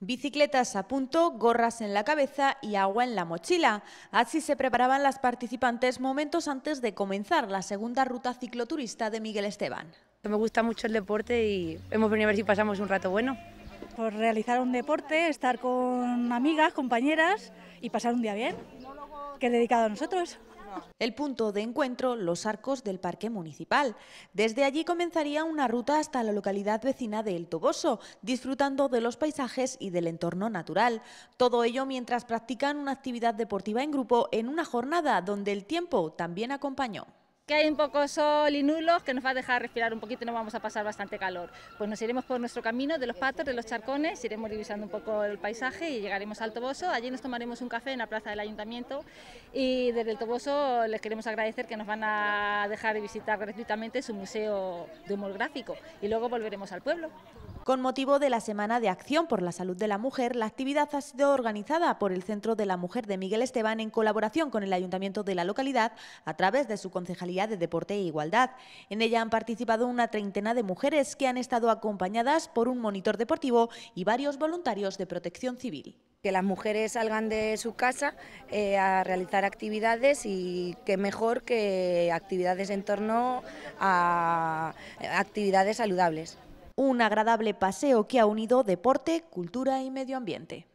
Bicicletas a punto, gorras en la cabeza y agua en la mochila. Así se preparaban las participantes momentos antes de comenzar la segunda ruta cicloturista de Miguel Esteban. Me gusta mucho el deporte y hemos venido a ver si pasamos un rato bueno. Por pues realizar un deporte, estar con amigas, compañeras y pasar un día bien, que es dedicado a nosotros. El punto de encuentro, los arcos del Parque Municipal. Desde allí comenzaría una ruta hasta la localidad vecina de El Toboso, disfrutando de los paisajes y del entorno natural. Todo ello mientras practican una actividad deportiva en grupo en una jornada donde el tiempo también acompañó que hay un poco sol y nulos que nos va a dejar respirar un poquito y nos vamos a pasar bastante calor. Pues nos iremos por nuestro camino de los patos, de los charcones, iremos divisando un poco el paisaje y llegaremos al Toboso. Allí nos tomaremos un café en la plaza del ayuntamiento y desde el Toboso les queremos agradecer que nos van a dejar visitar gratuitamente su museo de y luego volveremos al pueblo. Con motivo de la Semana de Acción por la Salud de la Mujer, la actividad ha sido organizada por el Centro de la Mujer de Miguel Esteban en colaboración con el Ayuntamiento de la localidad a través de su Concejalía de Deporte e Igualdad. En ella han participado una treintena de mujeres que han estado acompañadas por un monitor deportivo y varios voluntarios de protección civil que las mujeres salgan de su casa eh, a realizar actividades y que mejor que actividades en torno a actividades saludables un agradable paseo que ha unido deporte, cultura y medio ambiente.